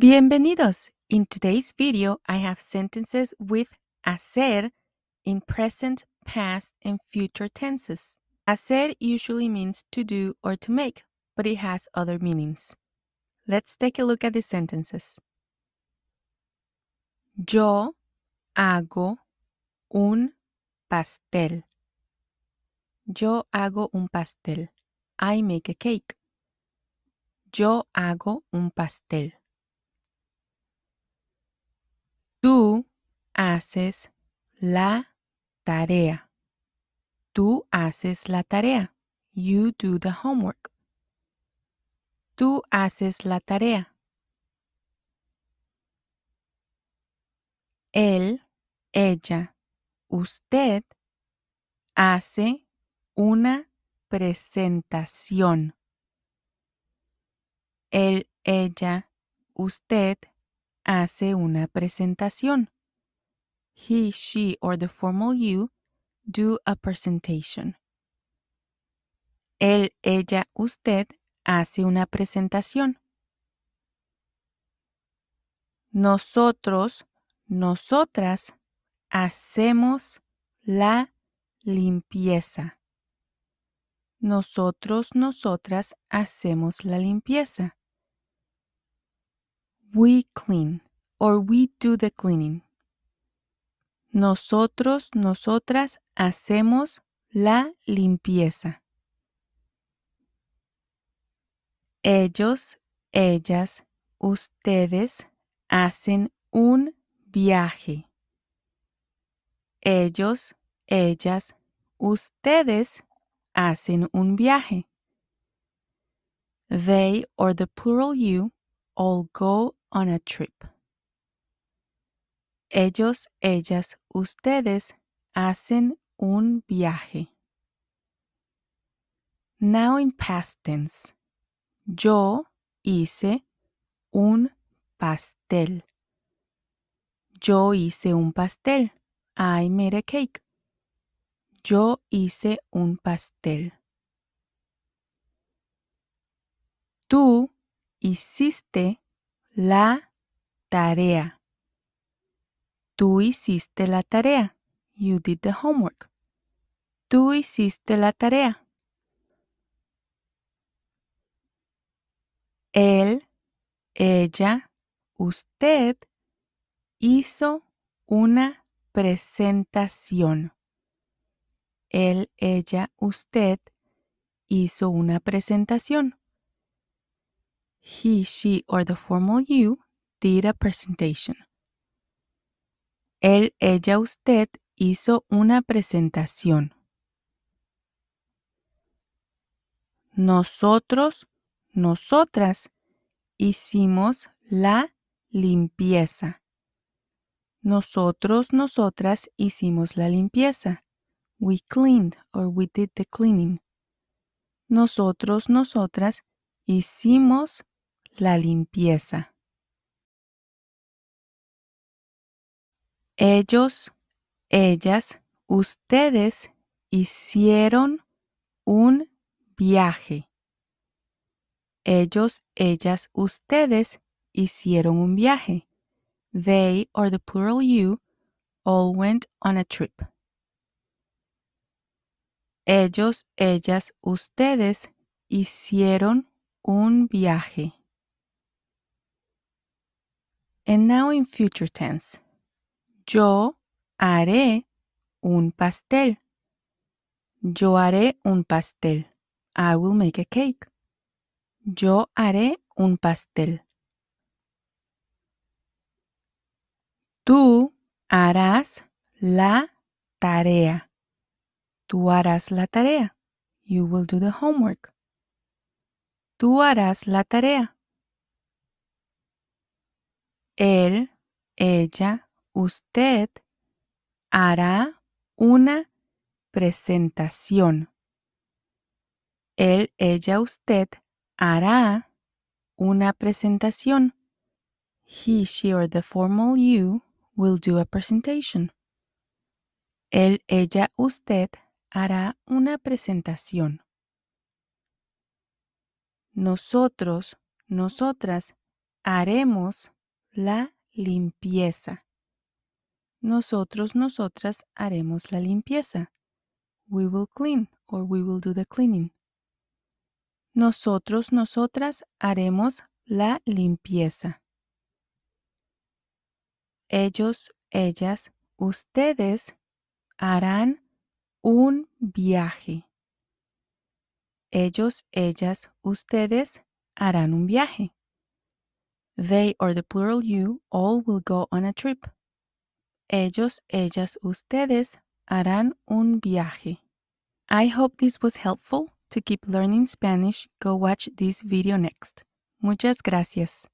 Bienvenidos! In today's video, I have sentences with hacer in present, past, and future tenses. Hacer usually means to do or to make, but it has other meanings. Let's take a look at the sentences. Yo hago un pastel. Yo hago un pastel. I make a cake. Yo hago un pastel. haces la tarea. Tú haces la tarea. You do the homework. Tú haces la tarea. Él, ella, usted hace una presentación. Él, ella, usted hace una presentación he, she, or the formal you do a presentation. Él, ella, usted hace una presentación. Nosotros, nosotras, hacemos la limpieza. Nosotros, nosotras, hacemos la limpieza. We clean or we do the cleaning. Nosotros, nosotras hacemos la limpieza. Ellos, ellas, ustedes hacen un viaje. Ellos, ellas, ustedes hacen un viaje. They or the plural you all go on a trip. Ellos, ellas, ustedes hacen un viaje. Now in past tense. Yo hice un pastel. Yo hice un pastel. I made a cake. Yo hice un pastel. Tú hiciste la tarea. Tú hiciste la tarea. You did the homework. Tú hiciste la tarea. Él, ella, usted hizo una presentación. Él, ella, usted hizo una presentación. He, she, or the formal you did a presentation. Él, Ella Usted hizo una presentación. Nosotros, nosotras, hicimos la limpieza. Nosotros, nosotras hicimos la limpieza. We cleaned or we did the cleaning. Nosotros, nosotras hicimos la limpieza. Ellos, ellas, ustedes hicieron un viaje. Ellos, ellas, ustedes hicieron un viaje. They, or the plural you, all went on a trip. Ellos, ellas, ustedes hicieron un viaje. And now in future tense. Yo haré un pastel. Yo haré un pastel. I will make a cake. Yo haré un pastel. Tú harás la tarea. Tú harás la tarea. You will do the homework. Tú harás la tarea. Él, ella Usted hará una presentación. Él, ella, usted hará una presentación. He, she, or the formal you will do a presentation. Él, ella, usted hará una presentación. Nosotros, nosotras, haremos la limpieza. Nosotros, nosotras haremos la limpieza. We will clean or we will do the cleaning. Nosotros, nosotras haremos la limpieza. Ellos, ellas, ustedes harán un viaje. Ellos, ellas, ustedes harán un viaje. They or the plural you all will go on a trip. Ellos, ellas, ustedes harán un viaje. I hope this was helpful. To keep learning Spanish, go watch this video next. Muchas gracias.